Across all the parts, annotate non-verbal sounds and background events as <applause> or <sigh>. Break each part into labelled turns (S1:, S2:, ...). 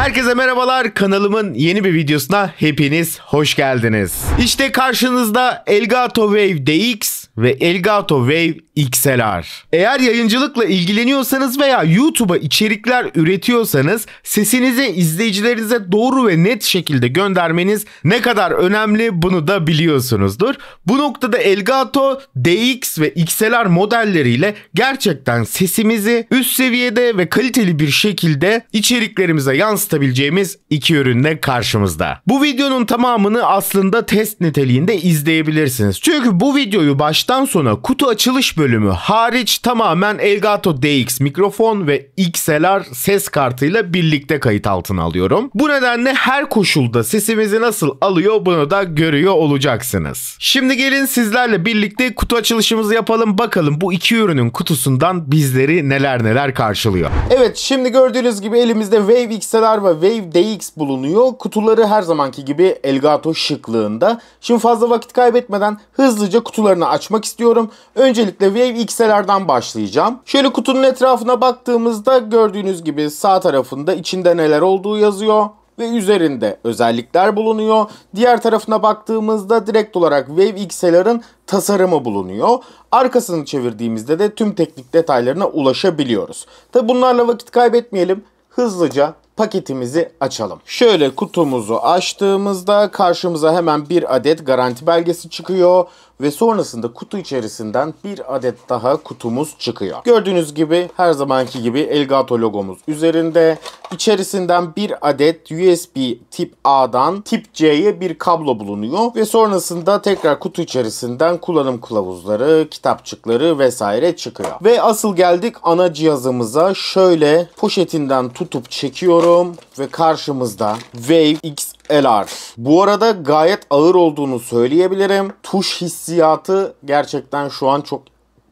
S1: Herkese merhabalar. Kanalımın yeni bir videosuna hepiniz hoş geldiniz. İşte karşınızda Elgato Wave DX ve Elgato Wave XLR. Eğer yayıncılıkla ilgileniyorsanız veya YouTube'a içerikler üretiyorsanız sesinizi izleyicilerinize doğru ve net şekilde göndermeniz ne kadar önemli bunu da biliyorsunuzdur. Bu noktada Elgato DX ve XLR modelleriyle gerçekten sesimizi üst seviyede ve kaliteli bir şekilde içeriklerimize yansıtabileceğimiz iki ürünle karşımızda. Bu videonun tamamını aslında test niteliğinde izleyebilirsiniz. Çünkü bu videoyu başta baştan sona kutu açılış bölümü hariç tamamen Elgato DX mikrofon ve XLR ses kartıyla birlikte kayıt altına alıyorum. Bu nedenle her koşulda sesimizi nasıl alıyor bunu da görüyor olacaksınız. Şimdi gelin sizlerle birlikte kutu açılışımızı yapalım bakalım bu iki ürünün kutusundan bizleri neler neler karşılıyor. Evet şimdi gördüğünüz gibi elimizde Wave XLR ve Wave DX bulunuyor. Kutuları her zamanki gibi Elgato şıklığında. Şimdi fazla vakit kaybetmeden hızlıca kutularını aç açmak istiyorum. Öncelikle Wave XLR'dan başlayacağım. Şöyle kutunun etrafına baktığımızda gördüğünüz gibi sağ tarafında içinde neler olduğu yazıyor ve üzerinde özellikler bulunuyor. Diğer tarafına baktığımızda direkt olarak Wave XLR'ın tasarımı bulunuyor. Arkasını çevirdiğimizde de tüm teknik detaylarına ulaşabiliyoruz. Tabi bunlarla vakit kaybetmeyelim. Hızlıca paketimizi açalım. Şöyle kutumuzu açtığımızda karşımıza hemen bir adet garanti belgesi çıkıyor ve sonrasında kutu içerisinden bir adet daha kutumuz çıkıyor. Gördüğünüz gibi her zamanki gibi Elgato logomuz üzerinde. İçerisinden bir adet USB tip A'dan tip C'ye bir kablo bulunuyor ve sonrasında tekrar kutu içerisinden kullanım kılavuzları, kitapçıkları vesaire çıkıyor. Ve asıl geldik ana cihazımıza. Şöyle poşetinden tutup çekiyorum açıyorum ve karşımızda Wave XLR. Bu arada gayet ağır olduğunu söyleyebilirim. Tuş hissiyatı gerçekten şu an çok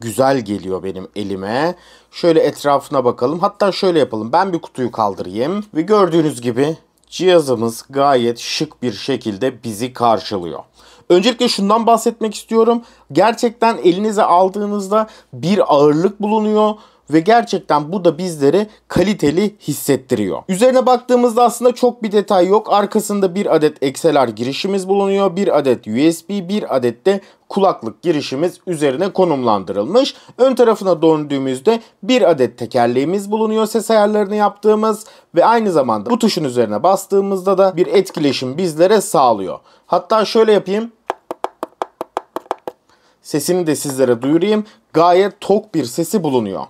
S1: güzel geliyor benim elime. Şöyle etrafına bakalım. Hatta şöyle yapalım. Ben bir kutuyu kaldırayım. Ve gördüğünüz gibi cihazımız gayet şık bir şekilde bizi karşılıyor. Öncelikle şundan bahsetmek istiyorum. Gerçekten elinize aldığınızda bir ağırlık bulunuyor ve gerçekten bu da bizleri kaliteli hissettiriyor. Üzerine baktığımızda aslında çok bir detay yok. Arkasında bir adet XLR girişimiz bulunuyor. Bir adet USB, bir adet de kulaklık girişimiz üzerine konumlandırılmış. Ön tarafına döndüğümüzde bir adet tekerleğimiz bulunuyor ses ayarlarını yaptığımız ve aynı zamanda bu tuşun üzerine bastığımızda da bir etkileşim bizlere sağlıyor. Hatta şöyle yapayım. Sesini de sizlere duyurayım. Gayet tok bir sesi bulunuyor.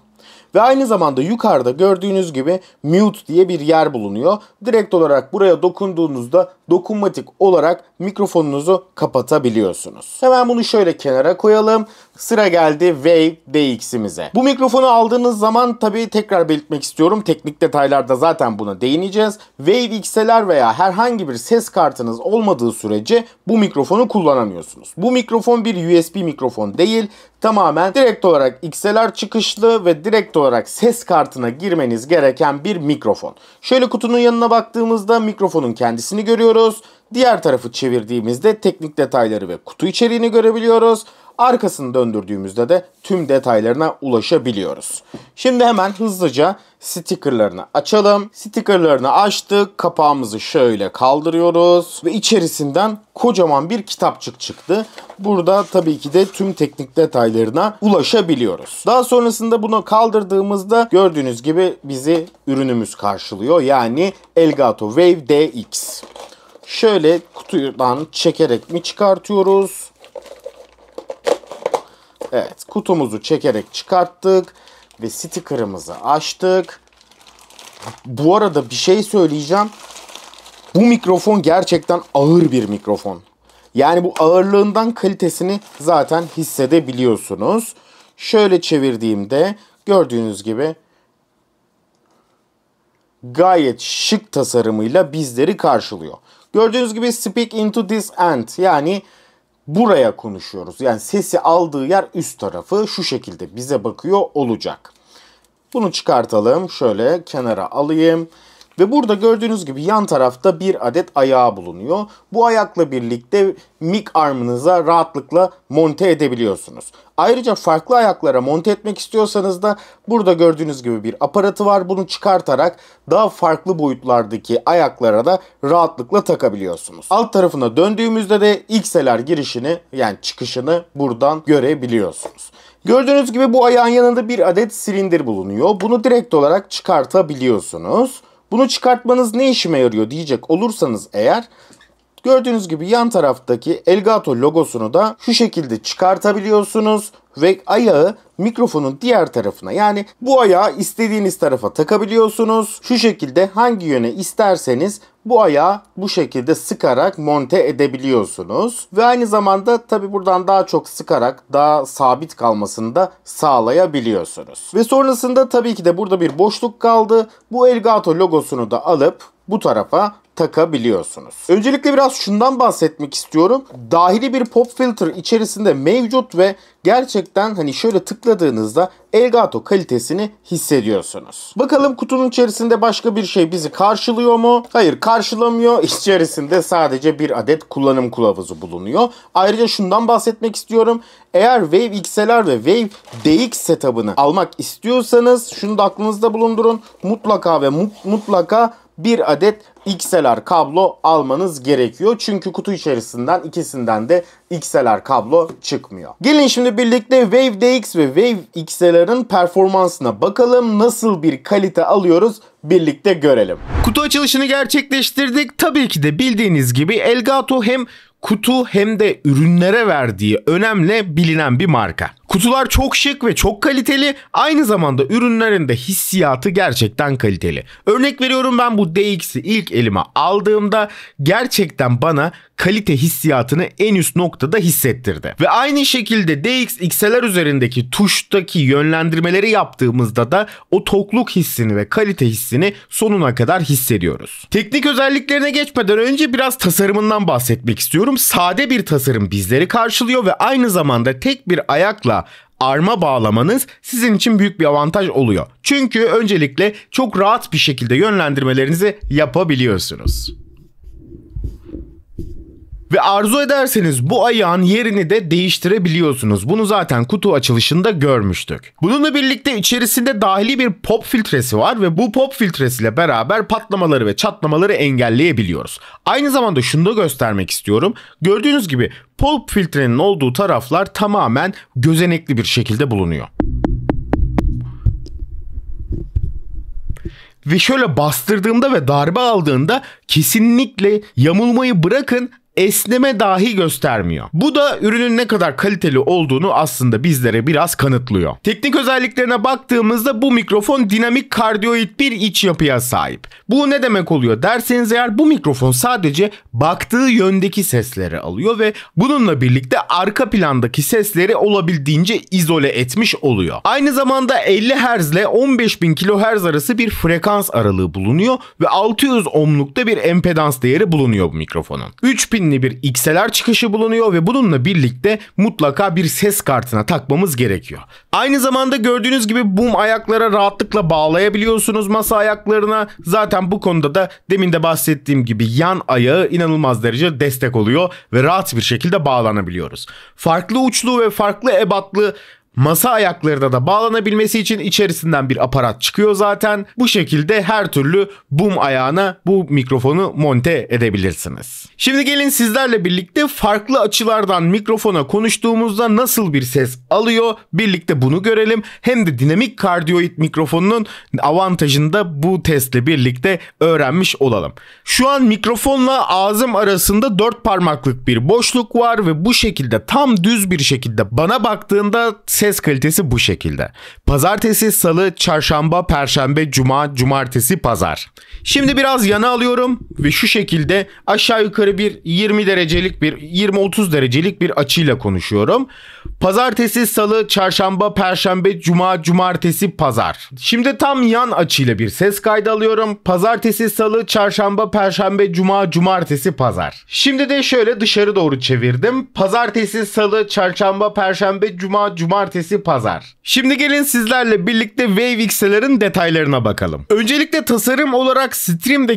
S1: Ve aynı zamanda yukarıda gördüğünüz gibi mute diye bir yer bulunuyor. Direkt olarak buraya dokunduğunuzda dokunmatik olarak mikrofonunuzu kapatabiliyorsunuz. Hemen bunu şöyle kenara koyalım. Sıra geldi Wave DX'imize. Bu mikrofonu aldığınız zaman tabii tekrar belirtmek istiyorum. Teknik detaylarda zaten buna değineceğiz. Wave XLR veya herhangi bir ses kartınız olmadığı sürece bu mikrofonu kullanamıyorsunuz. Bu mikrofon bir USB mikrofon değil. Tamamen direkt olarak XLR çıkışlı ve direkt olarak ses kartına girmeniz gereken bir mikrofon. Şöyle kutunun yanına baktığımızda mikrofonun kendisini görüyoruz görebiliyoruz. Diğer tarafı çevirdiğimizde teknik detayları ve kutu içeriğini görebiliyoruz. Arkasını döndürdüğümüzde de tüm detaylarına ulaşabiliyoruz. Şimdi hemen hızlıca stickerlarını açalım. Stickerlarını açtık. Kapağımızı şöyle kaldırıyoruz. Ve içerisinden kocaman bir kitapçık çıktı. Burada tabii ki de tüm teknik detaylarına ulaşabiliyoruz. Daha sonrasında bunu kaldırdığımızda gördüğünüz gibi bizi ürünümüz karşılıyor. Yani Elgato Wave DX. Şöyle kutudan çekerek mi çıkartıyoruz? Evet kutumuzu çekerek çıkarttık ve sticker'ımızı açtık. Bu arada bir şey söyleyeceğim. Bu mikrofon gerçekten ağır bir mikrofon. Yani bu ağırlığından kalitesini zaten hissedebiliyorsunuz. Şöyle çevirdiğimde gördüğünüz gibi gayet şık tasarımıyla bizleri karşılıyor. Gördüğünüz gibi speak into this end yani buraya konuşuyoruz. Yani sesi aldığı yer üst tarafı şu şekilde bize bakıyor olacak. Bunu çıkartalım. Şöyle kenara alayım. Ve burada gördüğünüz gibi yan tarafta bir adet ayağı bulunuyor. Bu ayakla birlikte mic armınıza rahatlıkla monte edebiliyorsunuz. Ayrıca farklı ayaklara monte etmek istiyorsanız da burada gördüğünüz gibi bir aparatı var. Bunu çıkartarak daha farklı boyutlardaki ayaklara da rahatlıkla takabiliyorsunuz. Alt tarafına döndüğümüzde de XLR girişini yani çıkışını buradan görebiliyorsunuz. Gördüğünüz gibi bu ayağın yanında bir adet silindir bulunuyor. Bunu direkt olarak çıkartabiliyorsunuz. Bunu çıkartmanız ne işime yarıyor diyecek olursanız eğer gördüğünüz gibi yan taraftaki Elgato logosunu da şu şekilde çıkartabiliyorsunuz ve ayağı mikrofonun diğer tarafına yani bu ayağı istediğiniz tarafa takabiliyorsunuz. Şu şekilde hangi yöne isterseniz bu ayağı bu şekilde sıkarak monte edebiliyorsunuz. Ve aynı zamanda tabi buradan daha çok sıkarak daha sabit kalmasını da sağlayabiliyorsunuz. Ve sonrasında tabii ki de burada bir boşluk kaldı. Bu Elgato logosunu da alıp bu tarafa takabiliyorsunuz. Öncelikle biraz şundan bahsetmek istiyorum. Dahili bir pop filter içerisinde mevcut ve gerçekten hani şöyle tıkladığınızda Elgato kalitesini hissediyorsunuz. Bakalım kutunun içerisinde başka bir şey bizi karşılıyor mu? Hayır karşılamıyor. <laughs> İçerisinde sadece bir adet kullanım kılavuzu bulunuyor. Ayrıca şundan bahsetmek istiyorum. Eğer Wave XLR ve Wave DX setup'ını almak istiyorsanız şunu da aklınızda bulundurun. Mutlaka ve mut mutlaka bir adet XLR kablo almanız gerekiyor. Çünkü kutu içerisinden ikisinden de XLR kablo çıkmıyor. Gelin şimdi birlikte Wave DX ve Wave XLR'ın performansına bakalım. Nasıl bir kalite alıyoruz birlikte görelim. Kutu açılışını gerçekleştirdik. Tabii ki de bildiğiniz gibi Elgato hem kutu hem de ürünlere verdiği önemli bilinen bir marka. Kutular çok şık ve çok kaliteli. Aynı zamanda ürünlerin de hissiyatı gerçekten kaliteli. Örnek veriyorum ben bu DX'i ilk elime aldığımda gerçekten bana kalite hissiyatını en üst noktada hissettirdi. Ve aynı şekilde DX XLR üzerindeki tuştaki yönlendirmeleri yaptığımızda da o tokluk hissini ve kalite hissini sonuna kadar hissediyoruz. Teknik özelliklerine geçmeden önce biraz tasarımından bahsetmek istiyorum. Sade bir tasarım bizleri karşılıyor ve aynı zamanda tek bir ayakla arma bağlamanız sizin için büyük bir avantaj oluyor. Çünkü öncelikle çok rahat bir şekilde yönlendirmelerinizi yapabiliyorsunuz. Ve arzu ederseniz bu ayağın yerini de değiştirebiliyorsunuz. Bunu zaten kutu açılışında görmüştük. Bununla birlikte içerisinde dahili bir pop filtresi var ve bu pop filtresiyle beraber patlamaları ve çatlamaları engelleyebiliyoruz. Aynı zamanda şunu da göstermek istiyorum. Gördüğünüz gibi polp filtrenin olduğu taraflar tamamen gözenekli bir şekilde bulunuyor. Ve şöyle bastırdığımda ve darbe aldığında kesinlikle yamulmayı bırakın esneme dahi göstermiyor. Bu da ürünün ne kadar kaliteli olduğunu aslında bizlere biraz kanıtlıyor. Teknik özelliklerine baktığımızda bu mikrofon dinamik kardiyoid bir iç yapıya sahip. Bu ne demek oluyor derseniz eğer bu mikrofon sadece baktığı yöndeki sesleri alıyor ve bununla birlikte arka plandaki sesleri olabildiğince izole etmiş oluyor. Aynı zamanda 50 Hz ile 15.000 kHz arası bir frekans aralığı bulunuyor ve 600 ohmlukta bir empedans değeri bulunuyor bu mikrofonun. 3 pil kombinli bir XLR çıkışı bulunuyor ve bununla birlikte mutlaka bir ses kartına takmamız gerekiyor. Aynı zamanda gördüğünüz gibi boom ayaklara rahatlıkla bağlayabiliyorsunuz masa ayaklarına. Zaten bu konuda da demin de bahsettiğim gibi yan ayağı inanılmaz derece destek oluyor ve rahat bir şekilde bağlanabiliyoruz. Farklı uçlu ve farklı ebatlı Masa ayaklarına da bağlanabilmesi için içerisinden bir aparat çıkıyor zaten. Bu şekilde her türlü boom ayağına bu mikrofonu monte edebilirsiniz. Şimdi gelin sizlerle birlikte farklı açılardan mikrofona konuştuğumuzda nasıl bir ses alıyor birlikte bunu görelim. Hem de dinamik kardiyoid mikrofonunun avantajını da bu testle birlikte öğrenmiş olalım. Şu an mikrofonla ağzım arasında 4 parmaklık bir boşluk var ve bu şekilde tam düz bir şekilde bana baktığında ses ses kalitesi bu şekilde. Pazartesi, salı, çarşamba, perşembe, cuma, cumartesi, pazar. Şimdi biraz yana alıyorum ve şu şekilde aşağı yukarı bir 20 derecelik bir 20-30 derecelik bir açıyla konuşuyorum. Pazartesi, salı, çarşamba, perşembe, cuma, cumartesi, pazar. Şimdi tam yan açıyla bir ses kaydı alıyorum. Pazartesi, salı, çarşamba, perşembe, cuma, cumartesi, pazar. Şimdi de şöyle dışarı doğru çevirdim. Pazartesi, salı, çarşamba, perşembe, cuma, cumartesi, cumartesi, pazar. Şimdi gelin sizlerle birlikte Wave XLR'ın detaylarına bakalım. Öncelikle tasarım olarak Stream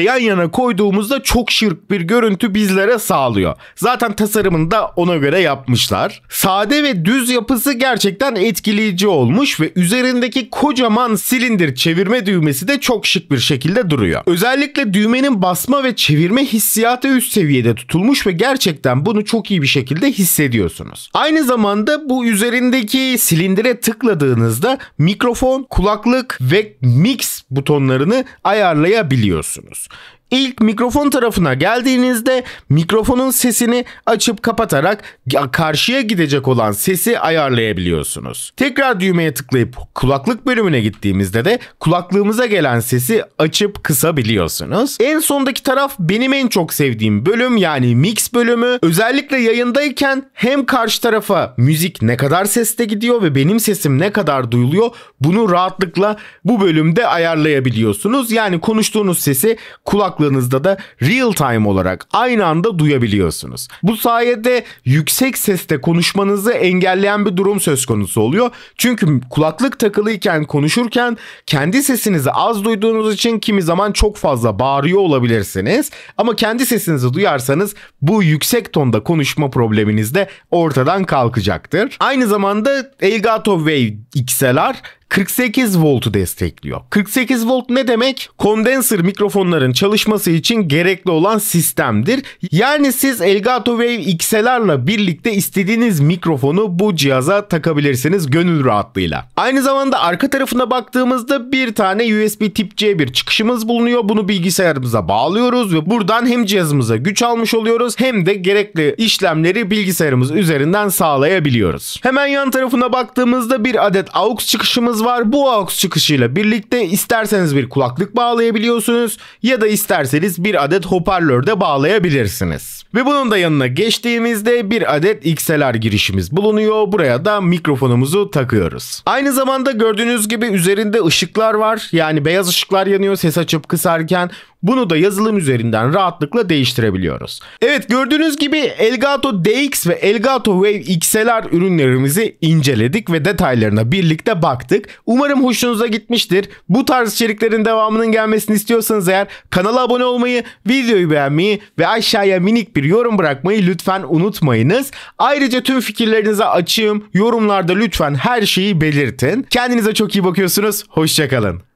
S1: yan yana koyduğumuzda çok şık bir görüntü bizlere sağlıyor. Zaten tasarımını da ona göre yapmışlar. Sade ve düz yapısı gerçekten etkileyici olmuş ve üzerindeki kocaman silindir çevirme düğmesi de çok şık bir şekilde duruyor. Özellikle düğmenin basma ve çevirme hissiyatı üst seviyede tutulmuş ve gerçekten bunu çok iyi bir şekilde hissediyorsunuz. Aynı zamanda bu üzerinde Buradaki silindire tıkladığınızda mikrofon, kulaklık ve mix butonlarını ayarlayabiliyorsunuz. İlk mikrofon tarafına geldiğinizde mikrofonun sesini açıp kapatarak karşıya gidecek olan sesi ayarlayabiliyorsunuz. Tekrar düğmeye tıklayıp kulaklık bölümüne gittiğimizde de kulaklığımıza gelen sesi açıp kısabiliyorsunuz. En sondaki taraf benim en çok sevdiğim bölüm yani mix bölümü. Özellikle yayındayken hem karşı tarafa müzik ne kadar seste gidiyor ve benim sesim ne kadar duyuluyor bunu rahatlıkla bu bölümde ayarlayabiliyorsunuz ayarlayabiliyorsunuz. Yani konuştuğunuz sesi kulaklığınızda da real time olarak aynı anda duyabiliyorsunuz. Bu sayede yüksek seste konuşmanızı engelleyen bir durum söz konusu oluyor. Çünkü kulaklık takılıyken konuşurken kendi sesinizi az duyduğunuz için kimi zaman çok fazla bağırıyor olabilirsiniz. Ama kendi sesinizi duyarsanız bu yüksek tonda konuşma probleminiz de ortadan kalkacaktır. Aynı zamanda Elgato Wave XLR 48 voltu destekliyor. 48 volt ne demek? Kondenser mikrofonların çalışması için gerekli olan sistemdir. Yani siz Elgato Wave XLR'la birlikte istediğiniz mikrofonu bu cihaza takabilirsiniz gönül rahatlığıyla. Aynı zamanda arka tarafına baktığımızda bir tane USB tip C bir çıkışımız bulunuyor. Bunu bilgisayarımıza bağlıyoruz ve buradan hem cihazımıza güç almış oluyoruz hem de gerekli işlemleri bilgisayarımız üzerinden sağlayabiliyoruz. Hemen yan tarafına baktığımızda bir adet AUX çıkışımız var. Bu aux çıkışıyla birlikte isterseniz bir kulaklık bağlayabiliyorsunuz ya da isterseniz bir adet hoparlör de bağlayabilirsiniz. Ve bunun da yanına geçtiğimizde bir adet XLR girişimiz bulunuyor. Buraya da mikrofonumuzu takıyoruz. Aynı zamanda gördüğünüz gibi üzerinde ışıklar var. Yani beyaz ışıklar yanıyor ses açıp kısarken. Bunu da yazılım üzerinden rahatlıkla değiştirebiliyoruz. Evet gördüğünüz gibi Elgato DX ve Elgato Wave XLR ürünlerimizi inceledik ve detaylarına birlikte baktık. Umarım hoşunuza gitmiştir. Bu tarz içeriklerin devamının gelmesini istiyorsanız eğer kanala abone olmayı, videoyu beğenmeyi ve aşağıya minik bir yorum bırakmayı lütfen unutmayınız. Ayrıca tüm fikirlerinize açığım. Yorumlarda lütfen her şeyi belirtin. Kendinize çok iyi bakıyorsunuz. Hoşçakalın.